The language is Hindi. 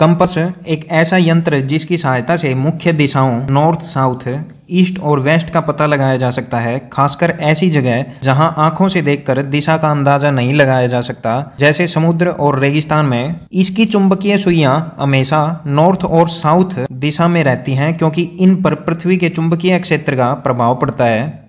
कंपस एक ऐसा यंत्र जिसकी सहायता से मुख्य दिशाओं नॉर्थ साउथ ईस्ट और वेस्ट का पता लगाया जा सकता है खासकर ऐसी जगह जहां आंखों से देखकर दिशा का अंदाजा नहीं लगाया जा सकता जैसे समुद्र और रेगिस्तान में इसकी चुंबकीय सुइयां हमेशा नॉर्थ और साउथ दिशा में रहती हैं क्योंकि इन पर पृथ्वी के चुंबकीय क्षेत्र का प्रभाव पड़ता है